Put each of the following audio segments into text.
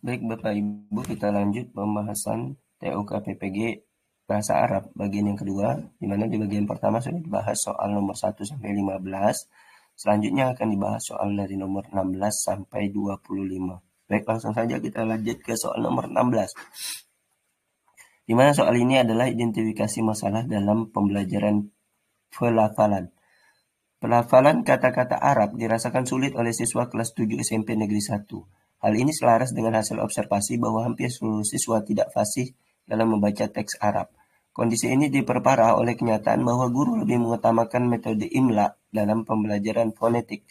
Baik Bapak Ibu, kita lanjut pembahasan TOKPPG PPG Bahasa Arab bagian yang kedua, di mana di bagian pertama sudah dibahas soal nomor 1 sampai 15. Selanjutnya akan dibahas soal dari nomor 16 sampai 25. Baik, langsung saja kita lanjut ke soal nomor 16. Di mana soal ini adalah identifikasi masalah dalam pembelajaran pelafalan. Pelafalan kata-kata Arab dirasakan sulit oleh siswa kelas 7 SMP Negeri 1 Hal ini selaras dengan hasil observasi bahwa hampir seluruh siswa tidak fasih dalam membaca teks Arab. Kondisi ini diperparah oleh kenyataan bahwa guru lebih mengutamakan metode imla dalam pembelajaran fonetik.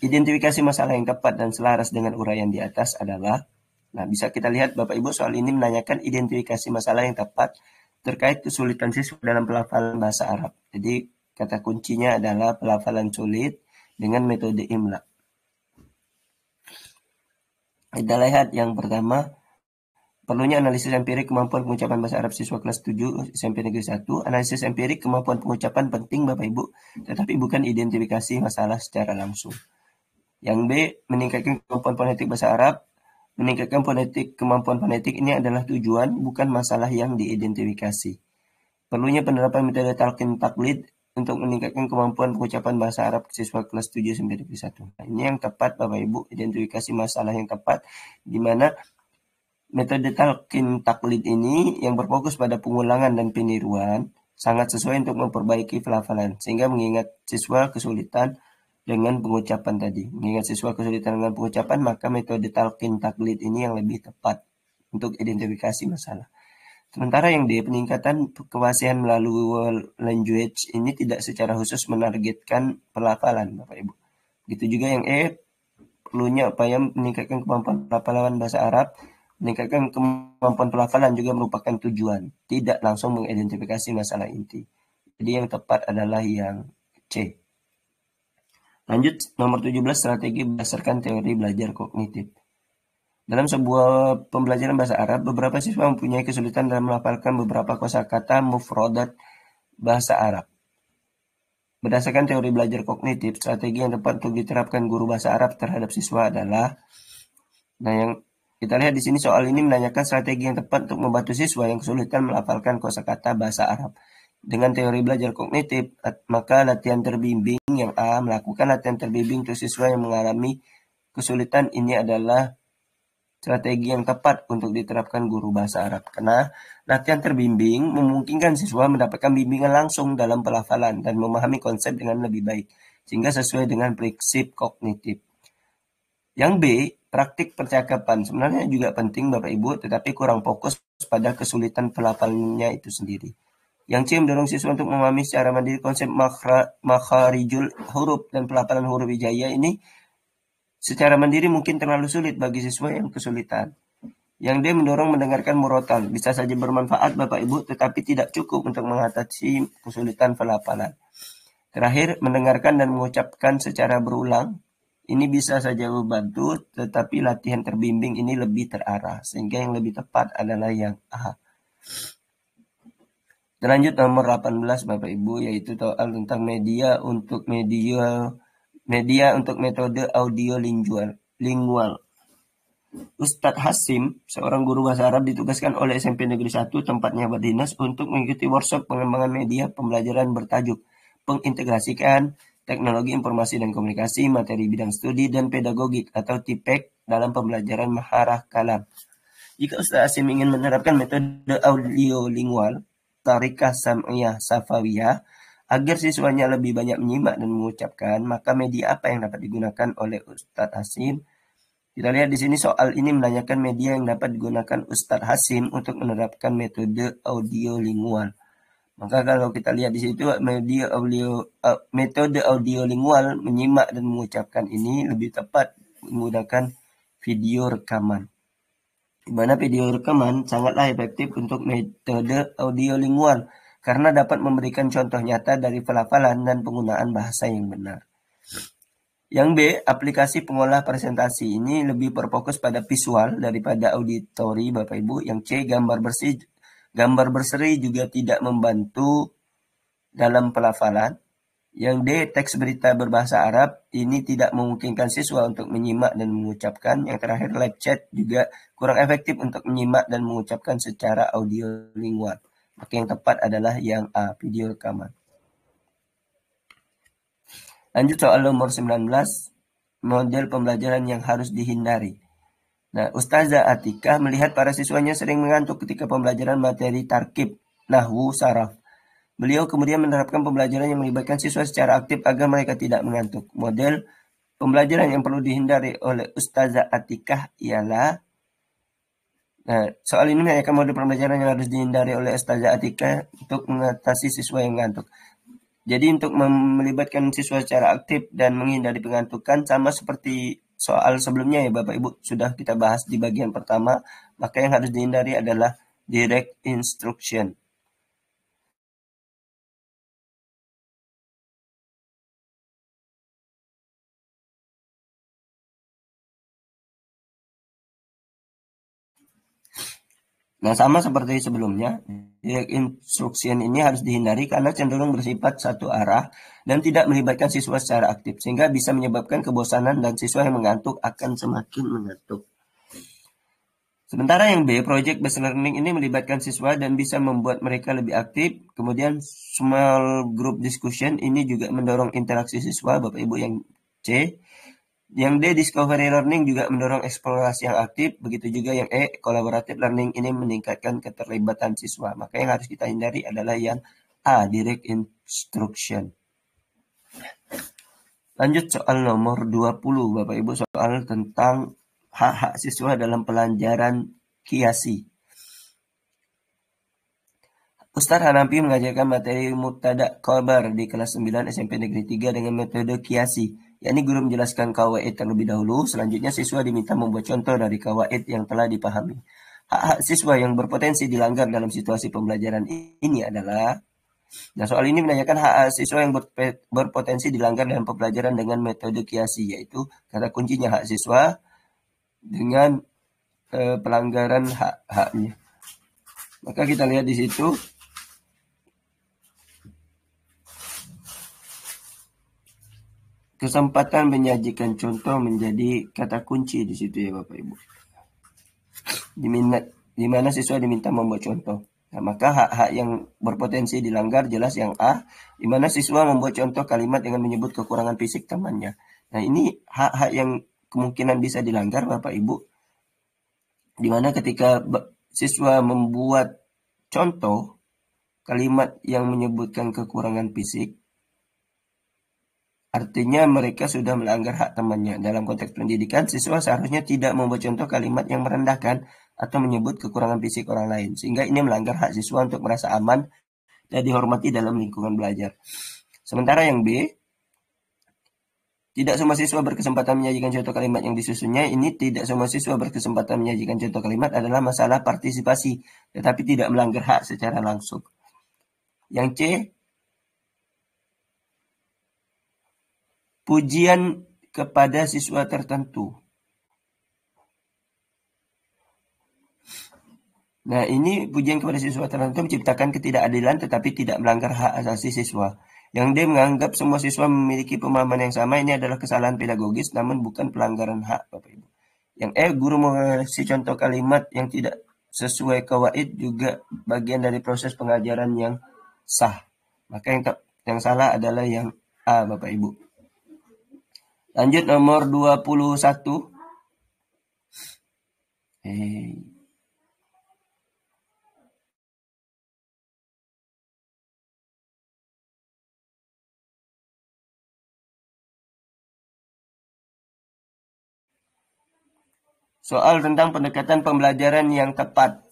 Identifikasi masalah yang tepat dan selaras dengan uraian di atas adalah Nah, bisa kita lihat Bapak Ibu soal ini menanyakan identifikasi masalah yang tepat terkait kesulitan siswa dalam pelafalan bahasa Arab. Jadi, kata kuncinya adalah pelafalan sulit dengan metode imla. Kita lihat yang pertama, perlunya analisis empirik kemampuan pengucapan bahasa Arab siswa kelas 7 SMP Negeri 1. Analisis empirik kemampuan pengucapan penting Bapak Ibu, tetapi bukan identifikasi masalah secara langsung. Yang B, meningkatkan kemampuan fonetik bahasa Arab. Meningkatkan fonetik kemampuan fonetik ini adalah tujuan, bukan masalah yang diidentifikasi. Perlunya penerapan metode talqin taklid untuk meningkatkan kemampuan pengucapan bahasa Arab siswa kelas 7 sampai 21. Nah, ini yang tepat Bapak Ibu, identifikasi masalah yang tepat di mana metode talqin taklid ini yang berfokus pada pengulangan dan peniruan sangat sesuai untuk memperbaiki pelafalan sehingga mengingat siswa kesulitan dengan pengucapan tadi. Mengingat siswa kesulitan dengan pengucapan, maka metode talqin taklid ini yang lebih tepat untuk identifikasi masalah. Sementara yang di peningkatan kewasaian melalui language ini tidak secara khusus menargetkan pelafalan, Bapak Ibu. Gitu juga yang E, perlunya upaya meningkatkan kemampuan pelafalan bahasa Arab, meningkatkan kemampuan pelafalan juga merupakan tujuan, tidak langsung mengidentifikasi masalah inti. Jadi yang tepat adalah yang C. Lanjut, nomor 17, strategi berdasarkan teori belajar kognitif. Dalam sebuah pembelajaran bahasa Arab, beberapa siswa mempunyai kesulitan dalam melafalkan beberapa kosakata mufrodat bahasa Arab. Berdasarkan teori belajar kognitif, strategi yang tepat untuk diterapkan guru bahasa Arab terhadap siswa adalah Nah, yang kita lihat di sini soal ini menanyakan strategi yang tepat untuk membantu siswa yang kesulitan melafalkan kosakata bahasa Arab. Dengan teori belajar kognitif, maka latihan terbimbing yang A melakukan latihan terbimbing untuk siswa yang mengalami kesulitan ini adalah Strategi yang tepat untuk diterapkan guru bahasa Arab, karena latihan terbimbing memungkinkan siswa mendapatkan bimbingan langsung dalam pelafalan dan memahami konsep dengan lebih baik, sehingga sesuai dengan prinsip kognitif. Yang B, praktik percakapan. Sebenarnya juga penting Bapak Ibu, tetapi kurang fokus pada kesulitan pelafalannya itu sendiri. Yang C mendorong siswa untuk memahami secara mandiri konsep makharijul huruf dan pelafalan huruf hijaiyah ini secara mandiri mungkin terlalu sulit bagi siswa yang kesulitan. Yang dia mendorong mendengarkan murotal, bisa saja bermanfaat Bapak Ibu, tetapi tidak cukup untuk mengatasi kesulitan pelafalan. Terakhir, mendengarkan dan mengucapkan secara berulang, ini bisa saja membantu, tetapi latihan terbimbing ini lebih terarah, sehingga yang lebih tepat adalah yang A. Terlanjut nomor 18 Bapak Ibu yaitu soal tentang media untuk media Media untuk metode audio lingual. Ustadz Hasim, seorang guru bahasa Arab ditugaskan oleh SMP Negeri 1 tempatnya berdinas untuk mengikuti workshop pengembangan media pembelajaran bertajuk pengintegrasikan teknologi informasi dan komunikasi, materi bidang studi dan pedagogik atau TIPEK dalam pembelajaran maharah kalam. Jika Ustaz Asim ingin menerapkan metode audio lingual, tarikah sam'iyah safawiyah, Agar siswanya lebih banyak menyimak dan mengucapkan, maka media apa yang dapat digunakan oleh Ustadz Hasim Kita lihat di sini soal ini menanyakan media yang dapat digunakan Ustadz Hasim untuk menerapkan metode audio lingual. Maka kalau kita lihat di situ media audio eh, metode audio lingual menyimak dan mengucapkan ini lebih tepat menggunakan video rekaman. Di mana video rekaman sangatlah efektif untuk metode audio lingual karena dapat memberikan contoh nyata dari pelafalan dan penggunaan bahasa yang benar. Yang B, aplikasi pengolah presentasi ini lebih berfokus pada visual daripada auditori Bapak Ibu. Yang C, gambar bersih gambar berseri juga tidak membantu dalam pelafalan. Yang D, teks berita berbahasa Arab ini tidak memungkinkan siswa untuk menyimak dan mengucapkan. Yang terakhir, live chat juga kurang efektif untuk menyimak dan mengucapkan secara audio lingual. Maka yang tepat adalah yang A, video rekaman. Lanjut soal nomor 19, model pembelajaran yang harus dihindari. Nah, Ustazah Atika melihat para siswanya sering mengantuk ketika pembelajaran materi tarkib, nahwu, saraf. Beliau kemudian menerapkan pembelajaran yang melibatkan siswa secara aktif agar mereka tidak mengantuk. Model pembelajaran yang perlu dihindari oleh Ustazah Atikah ialah Nah, soal ini akan mode pembelajaran yang harus dihindari oleh Ustazah Atika untuk mengatasi siswa yang ngantuk. Jadi untuk melibatkan siswa secara aktif dan menghindari pengantukan sama seperti soal sebelumnya ya Bapak Ibu sudah kita bahas di bagian pertama, maka yang harus dihindari adalah direct instruction. Nah sama seperti sebelumnya, direct ya, instruction ini harus dihindari karena cenderung bersifat satu arah dan tidak melibatkan siswa secara aktif, sehingga bisa menyebabkan kebosanan dan siswa yang mengantuk akan semakin mengantuk. Sementara yang B, project based learning ini melibatkan siswa dan bisa membuat mereka lebih aktif. Kemudian small group discussion ini juga mendorong interaksi siswa, Bapak Ibu yang C. Yang D, discovery learning juga mendorong eksplorasi yang aktif, begitu juga yang E, collaborative learning ini meningkatkan keterlibatan siswa. Maka yang harus kita hindari adalah yang A, direct instruction. Lanjut soal nomor 20, Bapak Ibu, soal tentang hak-hak siswa dalam pelajaran kiasi. Ustaz Hanafi mengajarkan materi mutadak kobar di kelas 9 SMP Negeri 3 dengan metode kiasi ini guru menjelaskan kawaid terlebih dahulu, selanjutnya siswa diminta membuat contoh dari kawaid yang telah dipahami. Hak-hak siswa yang berpotensi dilanggar dalam situasi pembelajaran ini adalah Nah, soal ini menanyakan hak, -hak siswa yang berpotensi dilanggar dalam pembelajaran dengan metode kiasi, yaitu kata kuncinya hak siswa dengan eh, pelanggaran hak-haknya. Maka kita lihat di situ Kesempatan menyajikan contoh menjadi kata kunci di situ ya Bapak Ibu. di mana siswa diminta membuat contoh. Nah, maka hak-hak yang berpotensi dilanggar jelas yang A, di mana siswa membuat contoh kalimat dengan menyebut kekurangan fisik temannya. Nah, ini hak-hak yang kemungkinan bisa dilanggar Bapak Ibu. Di mana ketika siswa membuat contoh kalimat yang menyebutkan kekurangan fisik, Artinya mereka sudah melanggar hak temannya. Dalam konteks pendidikan, siswa seharusnya tidak membuat contoh kalimat yang merendahkan atau menyebut kekurangan fisik orang lain. Sehingga ini melanggar hak siswa untuk merasa aman dan dihormati dalam lingkungan belajar. Sementara yang B, tidak semua siswa berkesempatan menyajikan contoh kalimat yang disusunnya. Ini tidak semua siswa berkesempatan menyajikan contoh kalimat adalah masalah partisipasi, tetapi tidak melanggar hak secara langsung. Yang C, pujian kepada siswa tertentu. Nah, ini pujian kepada siswa tertentu menciptakan ketidakadilan tetapi tidak melanggar hak asasi siswa. Yang dia menganggap semua siswa memiliki pemahaman yang sama ini adalah kesalahan pedagogis namun bukan pelanggaran hak Bapak Ibu. Yang eh guru mengasih contoh kalimat yang tidak sesuai kawaid juga bagian dari proses pengajaran yang sah. Maka yang yang salah adalah yang A Bapak Ibu. Lanjut nomor 21. Soal tentang pendekatan pembelajaran yang tepat.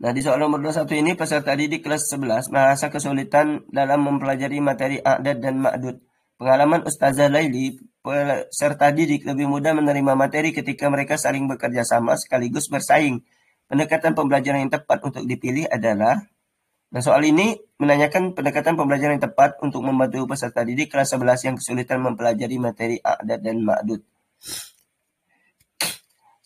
Nah, di soal nomor 21 ini peserta didik kelas 11 merasa kesulitan dalam mempelajari materi adat dan makdud. Pengalaman Ustazah Laili, peserta didik lebih mudah menerima materi ketika mereka saling bekerja sama sekaligus bersaing. Pendekatan pembelajaran yang tepat untuk dipilih adalah Nah, soal ini menanyakan pendekatan pembelajaran yang tepat untuk membantu peserta didik kelas 11 yang kesulitan mempelajari materi adat dan ma'dud.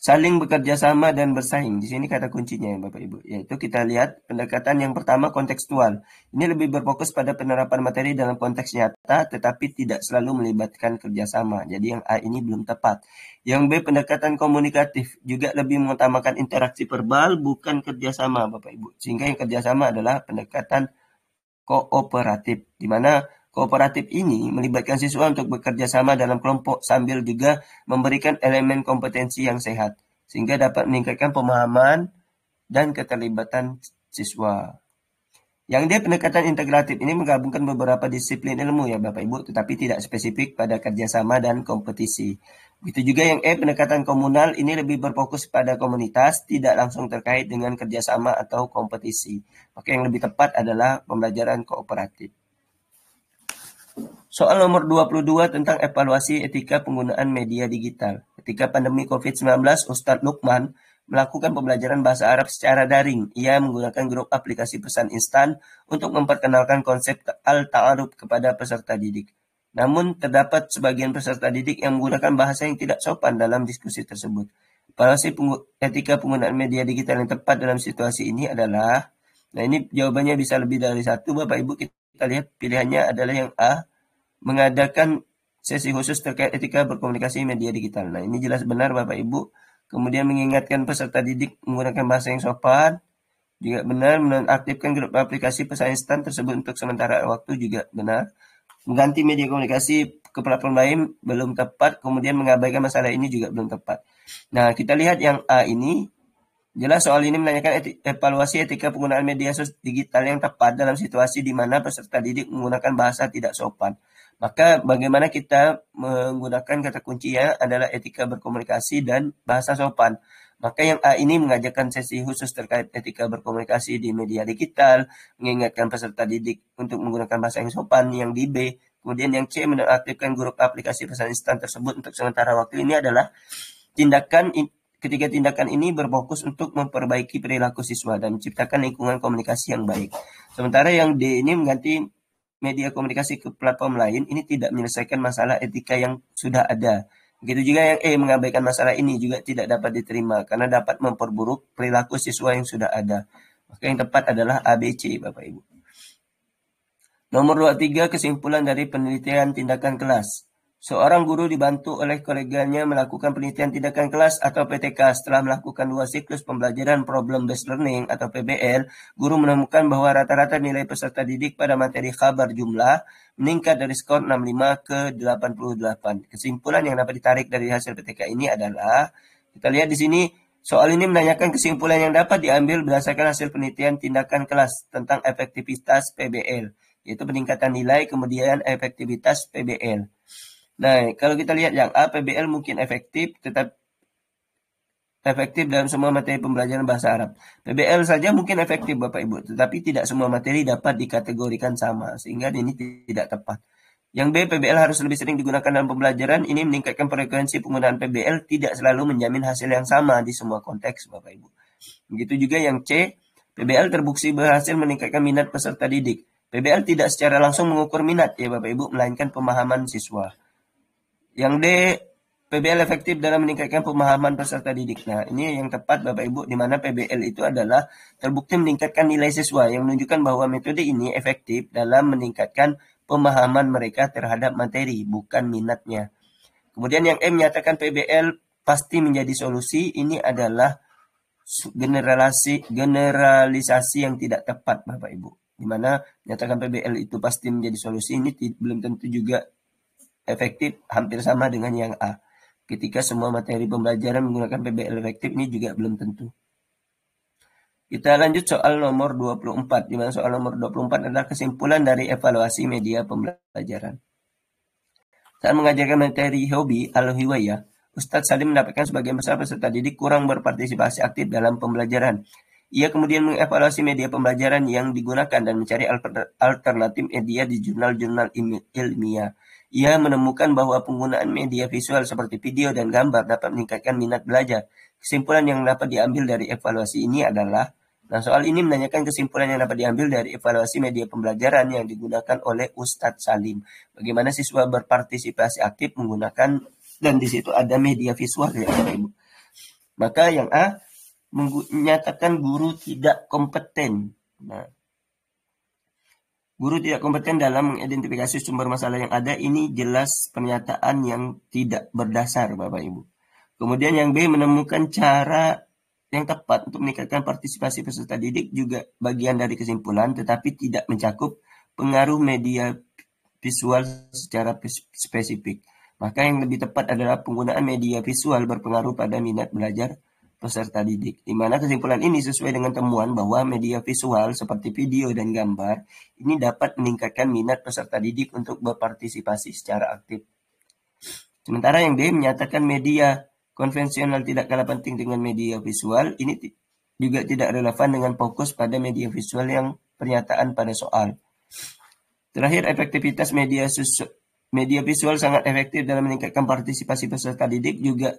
Saling bekerja sama dan bersaing. Di sini kata kuncinya, ya Bapak Ibu. Yaitu kita lihat pendekatan yang pertama kontekstual. Ini lebih berfokus pada penerapan materi dalam konteks nyata, tetapi tidak selalu melibatkan kerjasama. Jadi yang A ini belum tepat. Yang B pendekatan komunikatif juga lebih mengutamakan interaksi verbal, bukan kerjasama, Bapak Ibu. Sehingga yang kerjasama adalah pendekatan kooperatif, di mana kooperatif ini melibatkan siswa untuk bekerja sama dalam kelompok sambil juga memberikan elemen kompetensi yang sehat, sehingga dapat meningkatkan pemahaman dan keterlibatan siswa. Yang dia pendekatan integratif ini menggabungkan beberapa disiplin ilmu ya Bapak Ibu, tetapi tidak spesifik pada kerjasama dan kompetisi. Begitu juga yang E, pendekatan komunal ini lebih berfokus pada komunitas, tidak langsung terkait dengan kerjasama atau kompetisi. Maka yang lebih tepat adalah pembelajaran kooperatif. Soal nomor 22 tentang evaluasi etika penggunaan media digital. Ketika pandemi COVID-19, Ustadz Lukman melakukan pembelajaran bahasa Arab secara daring. Ia menggunakan grup aplikasi pesan instan untuk memperkenalkan konsep al-ta'aruf kepada peserta didik. Namun, terdapat sebagian peserta didik yang menggunakan bahasa yang tidak sopan dalam diskusi tersebut. Evaluasi etika penggunaan media digital yang tepat dalam situasi ini adalah Nah ini jawabannya bisa lebih dari satu Bapak Ibu kita lihat pilihannya adalah yang A mengadakan sesi khusus terkait etika berkomunikasi media digital. Nah, ini jelas benar Bapak Ibu. Kemudian mengingatkan peserta didik menggunakan bahasa yang sopan. Juga benar menonaktifkan grup aplikasi pesan instan tersebut untuk sementara waktu juga benar. Mengganti media komunikasi ke platform lain belum tepat, kemudian mengabaikan masalah ini juga belum tepat. Nah, kita lihat yang A ini Jelas soal ini menanyakan eti evaluasi etika penggunaan media sosial digital yang tepat dalam situasi di mana peserta didik menggunakan bahasa tidak sopan. Maka bagaimana kita menggunakan kata kunci yang adalah etika berkomunikasi dan bahasa sopan. Maka yang A ini mengajarkan sesi khusus terkait etika berkomunikasi di media digital, mengingatkan peserta didik untuk menggunakan bahasa yang sopan. Yang di B, kemudian yang C menonaktifkan grup aplikasi pesan instan tersebut untuk sementara waktu ini adalah tindakan ketiga tindakan ini berfokus untuk memperbaiki perilaku siswa dan menciptakan lingkungan komunikasi yang baik. Sementara yang D ini mengganti media komunikasi ke platform lain ini tidak menyelesaikan masalah etika yang sudah ada. Begitu juga yang E mengabaikan masalah ini juga tidak dapat diterima karena dapat memperburuk perilaku siswa yang sudah ada. Maka yang tepat adalah ABC, Bapak Ibu. Nomor 23 kesimpulan dari penelitian tindakan kelas. Seorang guru dibantu oleh koleganya melakukan penelitian tindakan kelas atau PTK. Setelah melakukan dua siklus pembelajaran problem-based learning atau PBL, guru menemukan bahwa rata-rata nilai peserta didik pada materi kabar jumlah meningkat dari skor 65 ke 88. Kesimpulan yang dapat ditarik dari hasil PTK ini adalah, kita lihat di sini, Soal ini menanyakan kesimpulan yang dapat diambil berdasarkan hasil penelitian tindakan kelas tentang efektivitas PBL, yaitu peningkatan nilai kemudian efektivitas PBL. Nah, kalau kita lihat yang A, PBL mungkin efektif, tetap efektif dalam semua materi pembelajaran bahasa Arab. PBL saja mungkin efektif Bapak Ibu, tetapi tidak semua materi dapat dikategorikan sama, sehingga ini tidak tepat. Yang B, PBL harus lebih sering digunakan dalam pembelajaran. Ini meningkatkan frekuensi penggunaan PBL tidak selalu menjamin hasil yang sama di semua konteks, Bapak Ibu. Begitu juga yang C, PBL terbukti berhasil meningkatkan minat peserta didik. PBL tidak secara langsung mengukur minat ya Bapak Ibu, melainkan pemahaman siswa. Yang D, PBL efektif dalam meningkatkan pemahaman peserta didik. Nah, ini yang tepat Bapak Ibu, di mana PBL itu adalah terbukti meningkatkan nilai siswa yang menunjukkan bahwa metode ini efektif dalam meningkatkan pemahaman mereka terhadap materi, bukan minatnya. Kemudian yang E menyatakan PBL pasti menjadi solusi, ini adalah generalisasi generalisasi yang tidak tepat Bapak Ibu. Di mana menyatakan PBL itu pasti menjadi solusi ini belum tentu juga efektif hampir sama dengan yang A. Ketika semua materi pembelajaran menggunakan PBL efektif ini juga belum tentu. Kita lanjut soal nomor 24, di mana soal nomor 24 adalah kesimpulan dari evaluasi media pembelajaran. Saat mengajarkan materi hobi al hiwayah, Ustadz Salim mendapatkan sebagian besar peserta didik kurang berpartisipasi aktif dalam pembelajaran. Ia kemudian mengevaluasi media pembelajaran yang digunakan dan mencari alternatif media di jurnal-jurnal ilmiah. Ia menemukan bahwa penggunaan media visual seperti video dan gambar dapat meningkatkan minat belajar. Kesimpulan yang dapat diambil dari evaluasi ini adalah Nah, soal ini menanyakan kesimpulan yang dapat diambil dari evaluasi media pembelajaran yang digunakan oleh Ustadz Salim. Bagaimana siswa berpartisipasi aktif menggunakan dan di situ ada media visual ya Bapak Ibu. Maka yang A menyatakan guru tidak kompeten. Nah, Guru tidak kompeten dalam mengidentifikasi sumber masalah yang ada. Ini jelas pernyataan yang tidak berdasar, Bapak Ibu. Kemudian yang B menemukan cara yang tepat untuk meningkatkan partisipasi peserta didik juga bagian dari kesimpulan, tetapi tidak mencakup pengaruh media visual secara spesifik. Maka yang lebih tepat adalah penggunaan media visual berpengaruh pada minat belajar peserta didik. Di mana kesimpulan ini sesuai dengan temuan bahwa media visual seperti video dan gambar ini dapat meningkatkan minat peserta didik untuk berpartisipasi secara aktif. Sementara yang D menyatakan media konvensional tidak kalah penting dengan media visual, ini juga tidak relevan dengan fokus pada media visual yang pernyataan pada soal. Terakhir, efektivitas media media visual sangat efektif dalam meningkatkan partisipasi peserta didik juga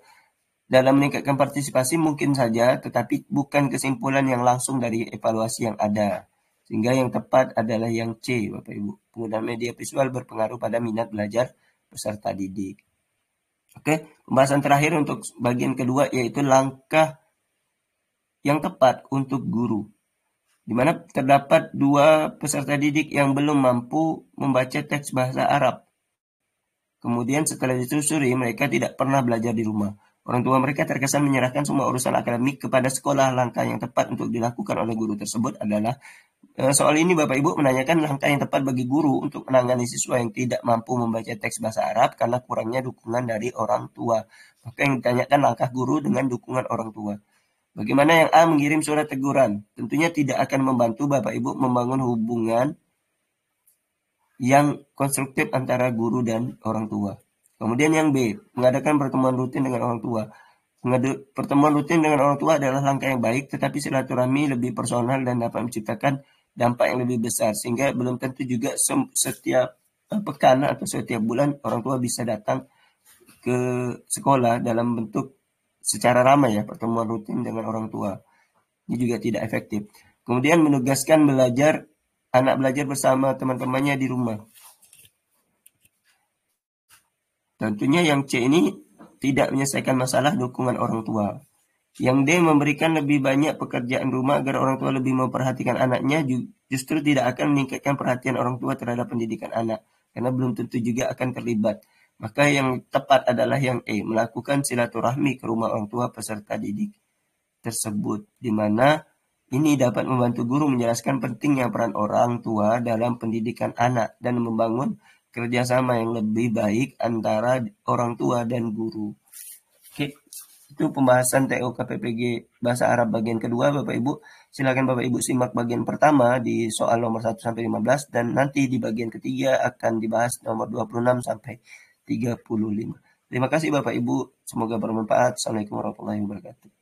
dalam meningkatkan partisipasi mungkin saja, tetapi bukan kesimpulan yang langsung dari evaluasi yang ada. Sehingga yang tepat adalah yang C, Bapak Ibu. Penggunaan media visual berpengaruh pada minat belajar peserta didik. Oke, pembahasan terakhir untuk bagian kedua yaitu langkah yang tepat untuk guru di mana terdapat dua peserta didik yang belum mampu membaca teks bahasa Arab. Kemudian setelah ditelusuri, mereka tidak pernah belajar di rumah. Orang tua mereka terkesan menyerahkan semua urusan akademik kepada sekolah. Langkah yang tepat untuk dilakukan oleh guru tersebut adalah eh, soal ini Bapak Ibu menanyakan langkah yang tepat bagi guru untuk menangani siswa yang tidak mampu membaca teks bahasa Arab karena kurangnya dukungan dari orang tua. Maka yang ditanyakan langkah guru dengan dukungan orang tua. Bagaimana yang A mengirim surat teguran? Tentunya tidak akan membantu Bapak Ibu membangun hubungan yang konstruktif antara guru dan orang tua. Kemudian yang B, mengadakan pertemuan rutin dengan orang tua. Pertemuan rutin dengan orang tua adalah langkah yang baik, tetapi silaturahmi lebih personal dan dapat menciptakan dampak yang lebih besar. Sehingga belum tentu juga setiap eh, pekan atau setiap bulan orang tua bisa datang ke sekolah dalam bentuk secara ramai ya, pertemuan rutin dengan orang tua. Ini juga tidak efektif. Kemudian menugaskan belajar, anak belajar bersama teman-temannya di rumah. Tentunya yang C ini tidak menyelesaikan masalah dukungan orang tua. Yang D memberikan lebih banyak pekerjaan rumah agar orang tua lebih memperhatikan anaknya justru tidak akan meningkatkan perhatian orang tua terhadap pendidikan anak karena belum tentu juga akan terlibat. Maka yang tepat adalah yang E, melakukan silaturahmi ke rumah orang tua peserta didik tersebut di mana ini dapat membantu guru menjelaskan pentingnya peran orang tua dalam pendidikan anak dan membangun kerjasama yang lebih baik antara orang tua dan guru. Oke, itu pembahasan TO Bahasa Arab bagian kedua, Bapak Ibu. Silakan Bapak Ibu simak bagian pertama di soal nomor 1 sampai 15 dan nanti di bagian ketiga akan dibahas nomor 26 sampai 35. Terima kasih Bapak Ibu, semoga bermanfaat. Assalamualaikum warahmatullahi wabarakatuh.